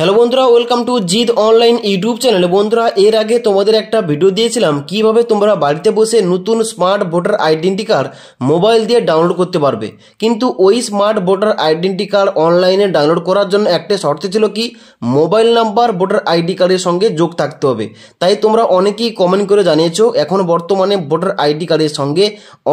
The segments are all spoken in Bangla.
হ্যালো বন্ধুরা ওয়েলকাম টু জিদ অনলাইন ইউটিউব চ্যানেল বন্ধুরা এর আগে তোমাদের একটা ভিডিও দিয়েছিলাম কিভাবে তোমরা বাড়িতে বসে নতুন smart voter identity card mobile দিয়ে ডাউনলোড করতে পারবে কিন্তু ওই স্মার্ট ভোটার আইডেন্টি কার্ড অনলাইনে ডাউনলোড করার জন্য একটা শর্ত ছিল কি মোবাইল নাম্বার ভোটার আইডি কার্ডের সঙ্গে যোগ থাকতে হবে তাই তোমরা অনেকেই কমেন্ট করে জানিয়েছো এখন বর্তমানে ভোটার আইডি কার্ডের সঙ্গে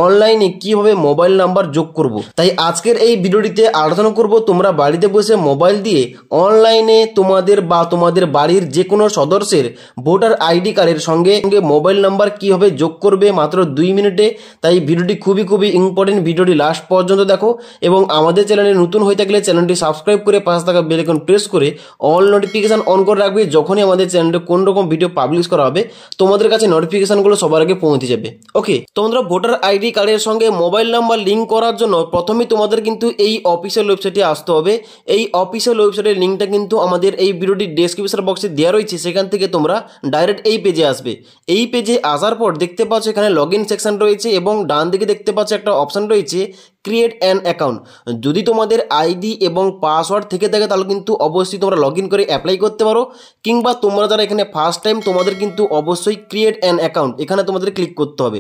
অনলাইনে কিভাবে মোবাইল নাম্বার যোগ করব। তাই আজকের এই ভিডিওটিতে আলোচনা করব তোমরা বাড়িতে বসে মোবাইল দিয়ে অনলাইনে তোমাদের বা তোমাদের বাড়ির যে কোনো সদস্যের ভোটার আইডি কার্ডের সঙ্গে সঙ্গে মোবাইল নাম্বার কীভাবে যোগ করবে মাত্র দুই মিনিটে তাই ভিডিওটি খুবই খুবই ইম্পর্টেন্ট ভিডিওটি লাস্ট পর্যন্ত দেখো এবং আমাদের চ্যানেলে নতুন হয়ে থাকলে চ্যানেলটি সাবস্ক্রাইব করে পাশে থাকা বেলেকন প্রেস করে অল নোটিফিকেশান অন করে রাখবে যখনই আমাদের চ্যানেলে কোন রকম ভিডিও পাবলিশ করা হবে তোমাদের কাছে নোটিফিকেশানগুলো সবার আগে পৌঁছে যাবে ওকে তোমরা ভোটার আইডি কার্ডের সঙ্গে মোবাইল নাম্বার লিঙ্ক করার জন্য প্রথমে তোমাদের কিন্তু এই অফিসিয়াল ওয়েবসাইটে আসতে হবে এই অফিসিয়াল ওয়েবসাইটের লিঙ্কটা কিন্তু আমাদের আমাদের এই ভিডিওটি ডেসক্রিপশন বক্সে দেওয়া রয়েছে সেখান থেকে তোমরা ডাইরেক্ট এই পেজে আসবে এই পেজে আসার পর দেখতে পাচ্ছ এখানে লগ সেকশন রয়েছে এবং ডান দিকে দেখতে পাচ্ছ একটা অপশান রয়েছে ক্রিয়েট অ্যান অ্যাকাউন্ট যদি তোমাদের আইডি এবং পাসওয়ার্ড থেকে থাকে তাহলে কিন্তু অবশ্যই তোমরা লগ করে অ্যাপ্লাই করতে পারো কিংবা তোমরা যারা এখানে ফার্স্ট টাইম তোমাদের কিন্তু অবশ্যই ক্রিয়েট অ্যান অ্যাকাউন্ট এখানে তোমাদের ক্লিক করতে হবে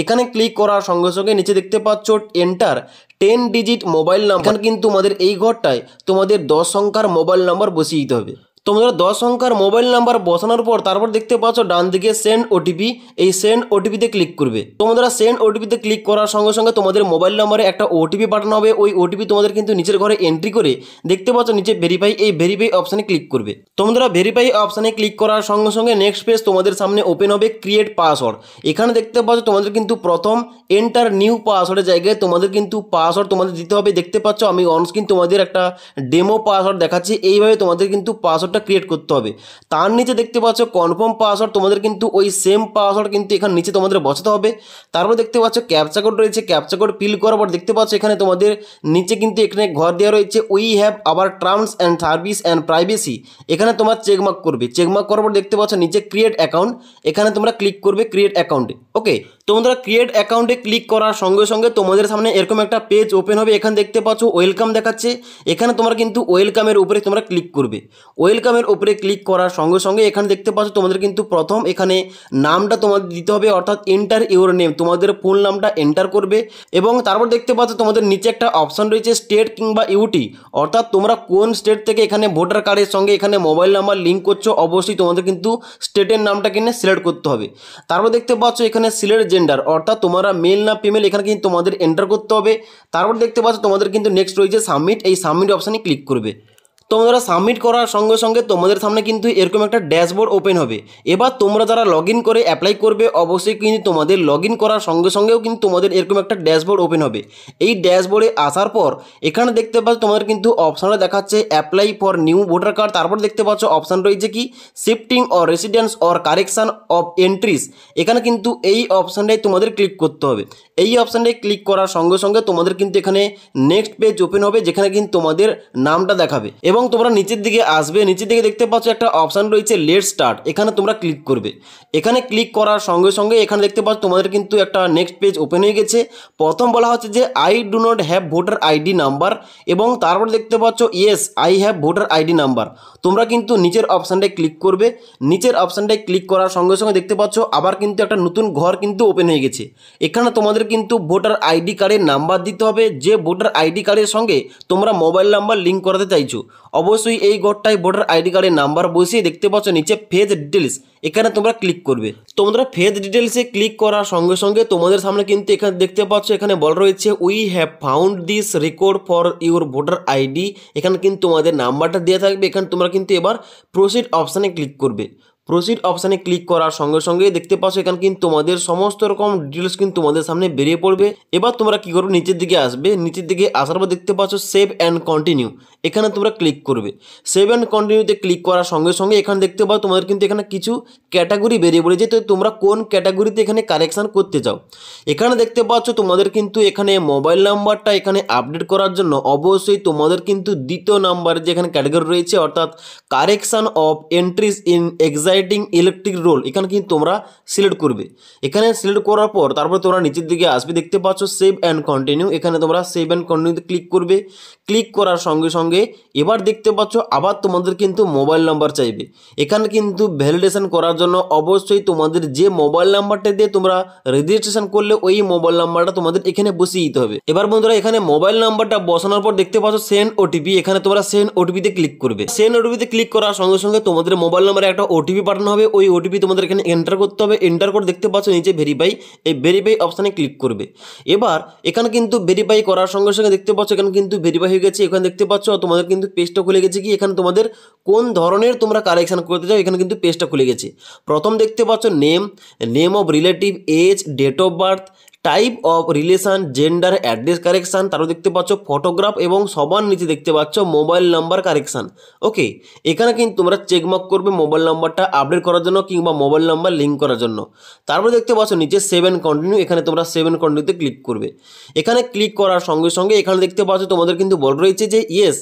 এখানে ক্লিক করার সঙ্গে সঙ্গে নিচে দেখতে পাচ্ছ enter ten digit mobile number কিন্তু তোমাদের এই ঘরটায় তোমাদের দশ সংখ্যার মোবাইল নাম্বার বসিয়ে দিতে হবে তোমরা দশ সংখ্যার মোবাইল নাম্বার বসানোর পর তারপর দেখতে পাচ্ছ ডান দিকে সেন্ড ওটিপি এই সেন্ড ওটিপিতে ক্লিক করবে তোমরা সেন্ড ওটিপিতে ক্লিক করার সঙ্গে সঙ্গে তোমাদের মোবাইল নাম্বারে একটা ওটিপি পাঠানো হবে ওই ওটিপি তোমাদের কিন্তু নিচের ঘরে এন্ট্রি করে দেখতে পাচ্ছ নিচে ভেরিফাই এই ভেরিফাই অপশানে ক্লিক করবে তোমরা ভেরিফাই অপশানে ক্লিক করার সঙ্গে সঙ্গে নেক্সট পেজ তোমাদের সামনে ওপেন হবে ক্রিয়েট পাসওয়ার্ড এখানে দেখতে পাচ্ছ তোমাদের কিন্তু প্রথম এন্টার নিউ পাসওয়ার্ডের জায়গায় তোমাদের কিন্তু পাসওয়ার্ড তোমাদের দিতে হবে দেখতে পাচ্ছ আমি অনস্ক্রিন তোমাদের একটা ডেমো পাসওয়ার্ড দেখাচ্ছি এইভাবে তোমাদের কিন্তু পাসওয়ার্ডটা পাসওয়ার্ডটা ক্রিয়েট করতে হবে তার নিচে দেখতে পাচ্ছ কনফার্ম পাসওয়ার্ড তোমাদের কিন্তু ওই সেম পাসওয়ার্ড কিন্তু এখানে নিচে তোমাদের বসাতে হবে তারপর দেখতে পাচ্ছ ক্যাপচা কোড রয়েছে ক্যাপচা কোড ফিল করার পর দেখতে পাচ্ছ এখানে তোমাদের নিচে কিন্তু এখানে ঘর দেওয়া রয়েছে উই হ্যাভ আবার terms and service and privacy এখানে তোমার চেকমার্ক করবে চেকমার্ক করার পর দেখতে পাচ্ছ নিচে ক্রিয়েট অ্যাকাউন্ট এখানে তোমরা ক্লিক করবে ক্রিয়েট অ্যাকাউন্টে ওকে তো বন্ধুরা ক্রিয়েট অ্যাকাউন্টে ক্লিক করার সঙ্গে সঙ্গে তোমাদের সামনে এরকম একটা পেজ ওপেন হবে এখানে দেখতে পাচ্ছ ওয়েলকাম দেখাচ্ছে এখানে তোমরা কিন্তু ওয়েলকামের উপরে তোমরা ক্লিক করবে ওয়েলকামের উপরে ক্লিক করার সঙ্গে সঙ্গে এখানে দেখতে পাচ্ছ তোমাদের কিন্তু প্রথম এখানে নামটা তোমাদের দিতে হবে অর্থাৎ এন্টার ইউর নেম তোমাদের ফুল নামটা এন্টার করবে এবং তারপর দেখতে পাচ্ছ তোমাদের নিচে একটা অপশান রয়েছে স্টেট কিংবা ইউটি অর্থাৎ তোমরা কোন স্টেট থেকে এখানে ভোটার কার্ডের সঙ্গে এখানে মোবাইল নাম্বার লিঙ্ক করছো অবশ্যই তোমাদের কিন্তু স্টেটের নামটা কিনে সিলেক্ট করতে হবে তারপর দেখতে পাচ্ছ এখানে সিলেক্ট জেন্ডার অর্থাৎ তোমরা মেল না ফিমেল এখানে কিন্তু তোমাদের এন্টার করতে হবে তারপর দেখতে পাচ্ছ তোমাদের কিন্তু নেক্সট রয়েছে সাবমিট এই সাবমিট অপশানে ক্লিক করবে তোমরা সাবমিট করার সঙ্গে সঙ্গে তোমাদের সামনে কিন্তু এরকম একটা ড্যাশবোর্ড ওপেন হবে এবার তোমরা যারা লগ করে অ্যাপ্লাই করবে অবশ্যই কিন্তু তোমাদের লগ করার সঙ্গে সঙ্গেও কিন্তু তোমাদের এরকম একটা ড্যাশবোর্ড ওপেন হবে এই ড্যাশবোর্ডে আসার পর এখানে দেখতে পাচ্ছ তোমাদের কিন্তু অপশানটা দেখাচ্ছে apply for new voter card তারপর দেখতে পাচ্ছ অপশান রয়েছে কি shifting or residence or correction of entries এখানে কিন্তু এই অপশানটাই তোমাদের ক্লিক করতে হবে এই অপশানটাই ক্লিক করার সঙ্গে সঙ্গে তোমাদের কিন্তু এখানে নেক্সট পেজ ওপেন হবে যেখানে কিন্তু তোমাদের নামটা দেখাবে এবং এবং তোমরা নিচের দিকে আসবে নিচের দিকে দেখতে পাচ্ছ একটা অপশান রয়েছে লেট স্টার্ট এখানে তোমরা ক্লিক করবে এখানে ক্লিক করার সঙ্গে সঙ্গে এখানে দেখতে পাচ্ছ তোমাদের কিন্তু একটা নেক্সট পেজ ওপেন হয়ে গেছে প্রথম বলা হচ্ছে যে I do not have voter ID number এবং তারপর দেখতে পাচ্ছ yes I have voter ID number তোমরা কিন্তু নিচের অপশানটায় ক্লিক করবে নিচের অপশানটায় ক্লিক করার সঙ্গে সঙ্গে দেখতে পাচ্ছ আবার কিন্তু একটা নতুন ঘর কিন্তু ওপেন হয়ে গেছে এখানে তোমাদের কিন্তু ভোটার আইডি কার্ডের নাম্বার দিতে হবে যে ভোটার আইডি কার্ডের সঙ্গে তোমরা মোবাইল নাম্বার লিঙ্ক করাতে চাইছো অবশ্যই এই ঘরটায় ভোটার আইডি কার্ডের নাম্বার বসিয়ে দেখতে পাচ্ছ নিচে ফেজ ডিটেলস এখানে তোমরা ক্লিক করবে তোমরা ফেজ ডিটেলসে ক্লিক করার সঙ্গে সঙ্গে তোমাদের সামনে কিন্তু এখানে দেখতে পাচ্ছ এখানে বল রয়েছে we have found this record for your voter ID এখানে কিন্তু তোমাদের নাম্বারটা দেওয়া থাকবে এখানে তোমরা কিন্তু এবার প্রসিড অপশানে ক্লিক করবে প্রসিড অপশানে ক্লিক করার সঙ্গে সঙ্গে দেখতে পাচ্ছ এখানে কিন্তু তোমাদের সমস্ত রকম ডিটেলস কিন্তু তোমাদের সামনে বেরিয়ে পড়বে এবার তোমরা কি করবে নিচের দিকে আসবে নিচের দিকে আসার পর দেখতে পাচ্ছ সেভ অ্যান্ড কন্টিনিউ এখানে তোমরা ক্লিক করবে সেভ অ্যান্ড কন্টিনিউতে ক্লিক করার সঙ্গে সঙ্গে এখানে দেখতে পাও তোমাদের কিন্তু এখানে কিছু ক্যাটাগরি বেরিয়ে পড়েছে তো তোমরা কোন ক্যাটাগরিতে এখানে কারেকশান করতে চাও এখানে দেখতে পাচ্ছ তোমাদের কিন্তু এখানে মোবাইল নাম্বারটা এখানে আপডেট করার জন্য অবশ্যই তোমাদের কিন্তু দ্বিতীয় নাম্বারের যে এখানে ক্যাটাগরি রয়েছে অর্থাৎ correction of entries in existing electric roll এখানে কিন্তু তোমরা সিলেক্ট করবে এখানে সিলেক্ট করার পর তারপরে তোমরা নিচের দিকে আসবে দেখতে পাচ্ছ সেভ অ্যান্ড কন্টিনিউ এখানে তোমরা সেভ অ্যান্ড কন্টিনিউতে ক্লিক করবে ক্লিক করার সঙ্গে সঙ্গে এবার দেখতে পাচ্ছ আবার তোমাদের কিন্তু মোবাইল নাম্বার চাইবে এখানে কিন্তু ভ্যালিডেশন করার জন্য অবশ্যই তোমাদের যে মোবাইল নাম্বারটা দিয়ে তোমরা রেজিস্ট্রেশন করলে ওই মোবাইল নাম্বারটা তোমাদের এখানে বসিয়ে দিতে হবে এবার বন্ধুরা এখানে মোবাইল নাম্বারটা বসানোর পর দেখতে পাচ্ছ সেন্ড ওটিপি এখানে তোমরা সেন্ড ওটিপিতে ক্লিক করবে সেন্ড ওটিপিতে ক্লিক করার সঙ্গে সঙ্গে তোমাদের মোবাইল নাম্বারে একটা ওটিপি পাঠানো হবে ওই ওটিপি তোমাদের এখানে এন্টার করতে হবে এন্টার করে দেখতে পাচ্ছ নিচে ভেরিফাই এই ভেরিফাই অপশানে ক্লিক করবে এবার এখানে কিন্তু ভেরিফাই করার সঙ্গে সঙ্গে দেখতে পাচ্ছ এখানে কিন্তু ভেরিফাই হয়ে গেছে এখানে দেখতে পাচ্ছ তোমাদের কিন্তু পেজটা খুলে গেছে কি এখানে তোমাদের কোন ধরনের তোমরা কালেকশান করতে চাও এখানে কিন্তু পেজটা খুলে গেছে প্রথম দেখতে পাচ্ছ name name of relative age date of birth type of relation gender address correction তারও দেখতে পাচ্ছ ফটোগ্রাফ এবং সবার নিচে দেখতে পাচ্ছ মোবাইল নাম্বার কারেকশান ওকে এখানে কিন্তু তোমরা চেকমার্ক করবে মোবাইল নাম্বারটা আপডেট করার জন্য কিংবা মোবাইল নাম্বার লিঙ্ক করার জন্য তারপরে দেখতে পাচ্ছ নিচে সেভেন কন্টিনিউ এখানে তোমরা সেভেন কন্টিনিউতে ক্লিক করবে এখানে ক্লিক করার সঙ্গে সঙ্গে এখানে দেখতে পাচ্ছ তোমাদের কিন্তু বল রয়েছে যে yes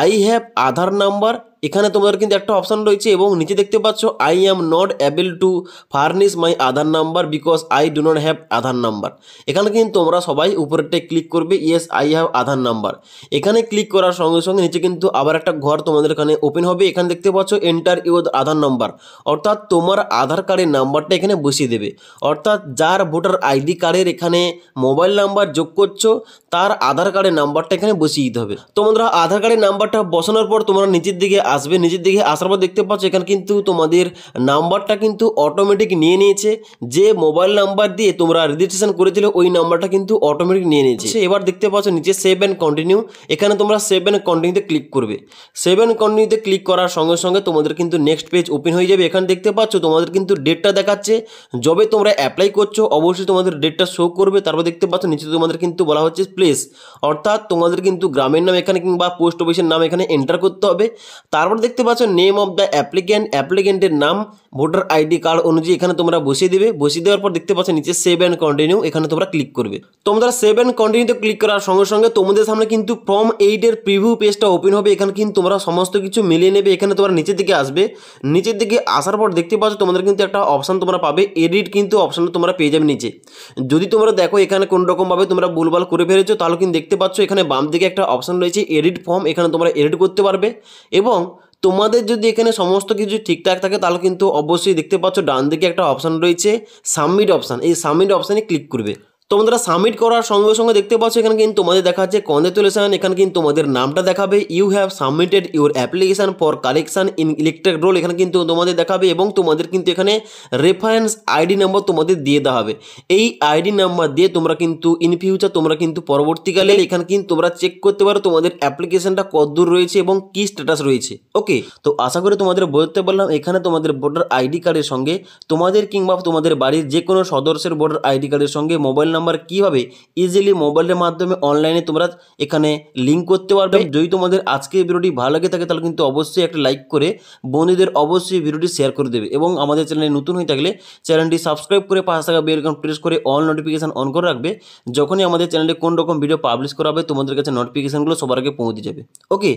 I have Aadhaar number এখানে তোমাদের কিন্তু একটা অপশান রয়েছে এবং নিচে দেখতে পাচ্ছ I am not able to furnish my Aadhaar number because I do not have Aadhaar number এখানে কিন্তু তোমরা সবাই উপরেরটায় ক্লিক করবে yes I have Aadhaar number এখানে ক্লিক করার সঙ্গে সঙ্গে নিচে কিন্তু আবার একটা ঘর তোমাদের এখানে ওপেন হবে এখানে দেখতে পাচ্ছ এন্টার ইউর আধার নাম্বার অর্থাৎ তোমার আধার কার্ডের নাম্বারটা এখানে বসিয়ে দেবে অর্থাৎ যার ভোটার আইডি কার্ডের এখানে মোবাইল নাম্বার যোগ করছো তার আধার কার্ডের নাম্বারটা এখানে বসিয়ে দিতে হবে তোমরা আধার কার্ডের নাম্বারটা বসানোর পর তোমরা নিচের দিকে আসবে নিজের দিকে আসার পর দেখতে পাচ্ছ এখানে কিন্তু তোমাদের নাম্বারটা কিন্তু অটোমেটিক নিয়ে নিয়েছে যে মোবাইল নাম্বার দিয়ে তোমরা রেজিস্ট্রেশন করেছিল ওই নাম্বারটা কিন্তু অটোমেটিক নিয়ে নিয়েছে এবার দেখতে পাচ্ছ নিচে সেভ অ্যান্ড কন্টিনিউ এখানে তোমরা সেভ অ্যান্ড কন্টিনিউতে ক্লিক করবে সেভ অ্যান্ড কন্টিনিউতে ক্লিক করার সঙ্গে সঙ্গে তোমাদের কিন্তু নেক্সট পেজ ওপেন হয়ে যাবে এখানে দেখতে পাচ্ছ তোমাদের কিন্তু ডেটটা দেখাচ্ছে যবে তোমরা অ্যাপ্লাই করছো অবশ্যই তোমাদের ডেটটা শো করবে তারপর দেখতে পাচ্ছ নিচে তোমাদের কিন্তু বলা হচ্ছে প্লেস অর্থাৎ তোমাদের কিন্তু গ্রামের নাম এখানে কিংবা পোস্ট অফিসের নাম এখানে এন্টার করতে হবে তারপর দেখতে পাচ্ছ নেম অফ দ্য অ্যাপ্লিক্যান্ট অ্যাপ্লিক্যান্টের নাম ভোটার আইডি কার্ড অনুযায়ী এখানে তোমরা বসিয়ে দেবে বসিয়ে দেওয়ার পর দেখতে পাচ্ছ নিচে সেভ অ্যান্ড কন্টিনিউ এখানে তোমরা ক্লিক করবে তোমরা সেভ অ্যান্ড কন্টিনিউতে ক্লিক করার সঙ্গে সঙ্গে তোমাদের সামনে কিন্তু ফর্ম এইটের প্রিভিউ পেজটা ওপেন হবে এখানে কিন্তু তোমরা সমস্ত কিছু মিলিয়ে নেবে এখানে তোমরা নিচের দিকে আসবে নিচের দিকে আসার পর দেখতে পাচ্ছ তোমাদের কিন্তু একটা অপশান তোমরা পাবে এডিট কিন্তু অপশানটা তোমরা পেয়ে যাবে নিচে যদি তোমরা দেখো এখানে কোন রকমভাবে তোমরা বুলবাল করে ফেলেছো তাহলে কিন্তু দেখতে পাচ্ছ এখানে বাম দিকে একটা অপশান রয়েছে এডিট ফর্ম এখানে তোমরা এডিট করতে পারবে এবং তোমাদের যদি এখানে সমস্ত কিছু ঠিকঠাক থাকে তাহলে কিন্তু অবশ্যই দেখতে পাচ্ছ ডান দিকে একটা অপশান রয়েছে সাবমিট অপশান এই সাবমিট অপশানে ক্লিক করবে তোমরা সাবমিট করার সঙ্গে সঙ্গে দেখতে পাচ্ছ এখানে কিন্তু তোমাদের দেখাচ্ছে কনগ্রেচুলেশন এখানে কিন্তু তোমাদের নামটা দেখাবে you have submitted your application for collection in electric roll এখানে কিন্তু তোমাদের দেখাবে এবং তোমাদের কিন্তু এখানে রেফারেন্স আইডি নাম্বার তোমাদের দিয়ে দেওয়া হবে এই আইডি নাম্বার দিয়ে তোমরা কিন্তু ইন ফিউচার তোমরা কিন্তু পরবর্তীকালে এখানে কিন্তু তোমরা চেক করতে পারো তোমাদের অ্যাপ্লিকেশানটা কতদূর রয়েছে এবং কি স্ট্যাটাস রয়েছে ওকে তো আশা করি তোমাদের বলতে পারলাম এখানে তোমাদের ভোটার আইডি কার্ডের সঙ্গে তোমাদের কিংবা তোমাদের বাড়ির যে কোনো সদস্যের ভোটার আইডি কার্ডের সঙ্গে মোবাইল নাম্বার কীভাবে ইজিলি মোবাইলের মাধ্যমে অনলাইনে তোমরা এখানে লিঙ্ক করতে পারবে যদি তোমাদের আজকের ভিডিওটি ভালো লাগে থাকে তাহলে কিন্তু অবশ্যই একটা লাইক করে বন্ধুদের অবশ্যই ভিডিওটি শেয়ার করে দেবে এবং আমাদের চ্যানেলে নতুন হয়ে থাকলে চ্যানেলটি সাবস্ক্রাইব করে পাশে থাকা বেল আইকন প্রেস করে অল নোটিফিকেশান অন করে রাখবে যখনই আমাদের চ্যানেলে কোন রকম ভিডিও পাবলিশ করা হবে তোমাদের কাছে নোটিফিকেশানগুলো সবার আগে পৌঁছে যাবে ওকে